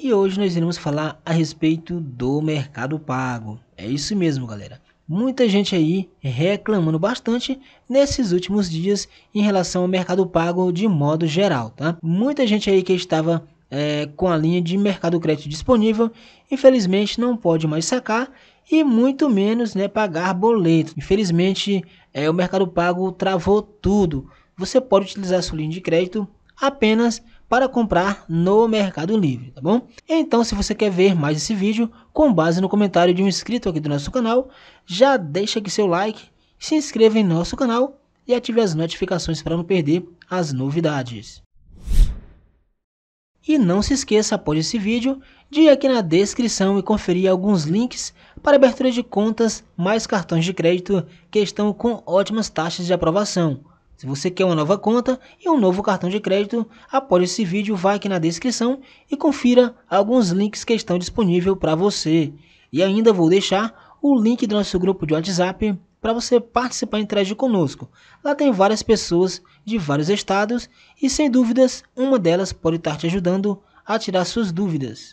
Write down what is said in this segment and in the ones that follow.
E hoje nós iremos falar a respeito do mercado pago. É isso mesmo, galera. Muita gente aí reclamando bastante nesses últimos dias em relação ao mercado pago de modo geral, tá? Muita gente aí que estava é, com a linha de mercado crédito disponível, infelizmente não pode mais sacar e muito menos né, pagar boleto. Infelizmente, é, o mercado pago travou tudo. Você pode utilizar sua linha de crédito apenas para comprar no Mercado Livre, tá bom? Então, se você quer ver mais esse vídeo, com base no comentário de um inscrito aqui do nosso canal, já deixa aqui seu like, se inscreva em nosso canal e ative as notificações para não perder as novidades. E não se esqueça, após esse vídeo, de ir aqui na descrição e conferir alguns links para abertura de contas mais cartões de crédito que estão com ótimas taxas de aprovação. Se você quer uma nova conta e um novo cartão de crédito, após esse vídeo vá aqui na descrição e confira alguns links que estão disponíveis para você. E ainda vou deixar o link do nosso grupo de WhatsApp para você participar e interagir conosco. Lá tem várias pessoas de vários estados e sem dúvidas uma delas pode estar te ajudando a tirar suas dúvidas.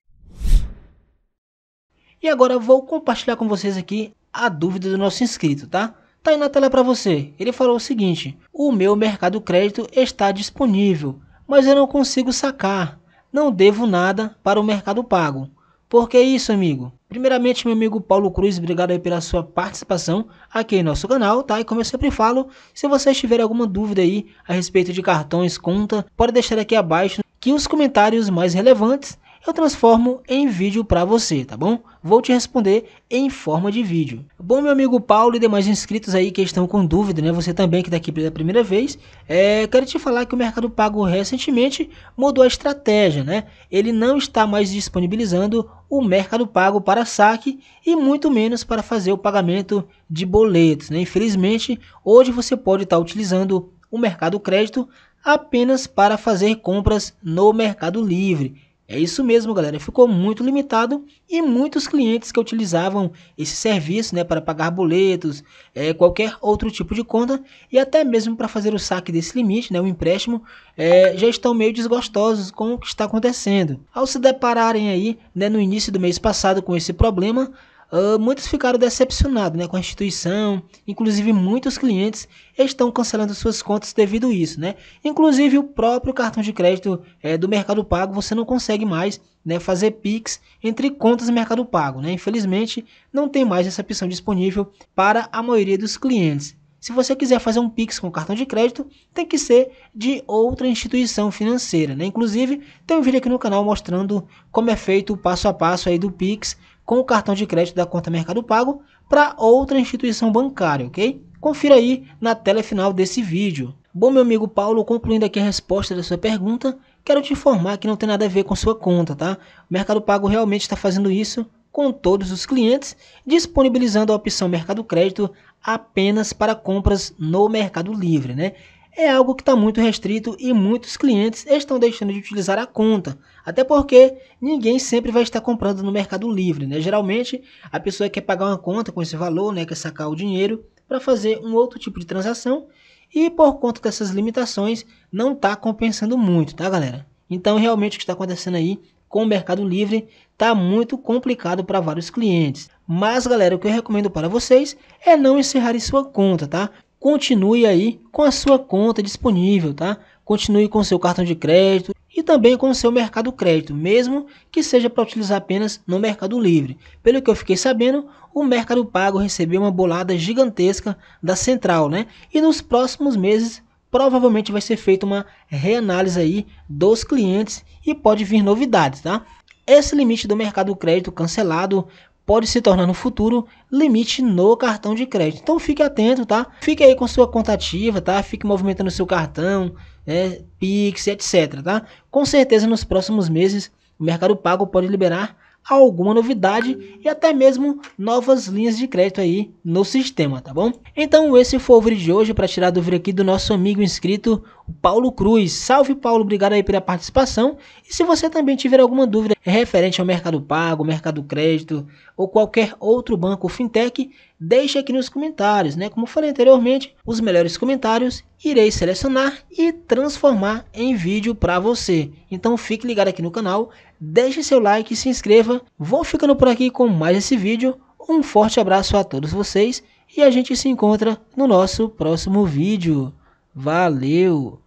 E agora vou compartilhar com vocês aqui a dúvida do nosso inscrito, tá? Tá aí na tela para você. Ele falou o seguinte: "O meu mercado crédito está disponível, mas eu não consigo sacar. Não devo nada para o Mercado Pago. Por que isso, amigo?" Primeiramente, meu amigo Paulo Cruz, obrigado aí pela sua participação aqui em nosso canal, tá? E como eu sempre falo, se vocês tiverem alguma dúvida aí a respeito de cartões, conta, pode deixar aqui abaixo que os comentários mais relevantes eu transformo em vídeo para você, tá bom? Vou te responder em forma de vídeo. Bom, meu amigo Paulo e demais inscritos aí que estão com dúvida, né? Você também que está aqui pela primeira vez, é, quero te falar que o Mercado Pago recentemente mudou a estratégia, né? Ele não está mais disponibilizando o Mercado Pago para saque e muito menos para fazer o pagamento de boletos, né? Infelizmente, hoje você pode estar tá utilizando o Mercado Crédito apenas para fazer compras no Mercado Livre. É isso mesmo, galera. Ficou muito limitado e muitos clientes que utilizavam esse serviço né, para pagar boletos, é, qualquer outro tipo de conta e até mesmo para fazer o saque desse limite, né, o empréstimo, é, já estão meio desgostosos com o que está acontecendo. Ao se depararem aí né, no início do mês passado com esse problema, ah, muitos ficaram decepcionados né, com a instituição, inclusive muitos clientes estão cancelando suas contas devido a isso. Né? Inclusive o próprio cartão de crédito é, do Mercado Pago, você não consegue mais né, fazer PIX entre contas do Mercado Pago. Né? Infelizmente, não tem mais essa opção disponível para a maioria dos clientes. Se você quiser fazer um Pix com cartão de crédito, tem que ser de outra instituição financeira, né? Inclusive, tem um vídeo aqui no canal mostrando como é feito o passo a passo aí do Pix com o cartão de crédito da conta Mercado Pago para outra instituição bancária, ok? Confira aí na tela final desse vídeo. Bom, meu amigo Paulo, concluindo aqui a resposta da sua pergunta, quero te informar que não tem nada a ver com sua conta, tá? O Mercado Pago realmente está fazendo isso com todos os clientes, disponibilizando a opção Mercado Crédito apenas para compras no Mercado Livre, né? é algo que está muito restrito e muitos clientes estão deixando de utilizar a conta, até porque ninguém sempre vai estar comprando no Mercado Livre, né? Geralmente a pessoa quer pagar uma conta com esse valor, né? Quer sacar o dinheiro para fazer um outro tipo de transação e por conta dessas limitações não está compensando muito, tá, galera? Então realmente o que está acontecendo aí com o Mercado Livre está muito complicado para vários clientes. Mas galera, o que eu recomendo para vocês é não encerrar sua conta, tá? continue aí com a sua conta disponível, tá? Continue com seu cartão de crédito e também com seu mercado crédito, mesmo que seja para utilizar apenas no Mercado Livre. Pelo que eu fiquei sabendo, o Mercado Pago recebeu uma bolada gigantesca da Central, né? E nos próximos meses provavelmente vai ser feita uma reanálise aí dos clientes e pode vir novidades, tá? Esse limite do mercado crédito cancelado pode se tornar no futuro limite no cartão de crédito. Então fique atento, tá? Fique aí com sua conta ativa, tá? Fique movimentando seu cartão, né? Pix, etc, tá? Com certeza nos próximos meses o Mercado Pago pode liberar alguma novidade e até mesmo novas linhas de crédito aí no sistema, tá bom? Então esse foi o vídeo de hoje para tirar dúvida aqui do nosso amigo inscrito Paulo Cruz. Salve Paulo, obrigado aí pela participação. E se você também tiver alguma dúvida referente ao Mercado Pago, Mercado Crédito ou qualquer outro banco fintech, deixe aqui nos comentários, né? Como falei anteriormente, os melhores comentários irei selecionar e transformar em vídeo para você. Então fique ligado aqui no canal, deixe seu like e se inscreva. Vou ficando por aqui com mais esse vídeo. Um forte abraço a todos vocês e a gente se encontra no nosso próximo vídeo. Valeu!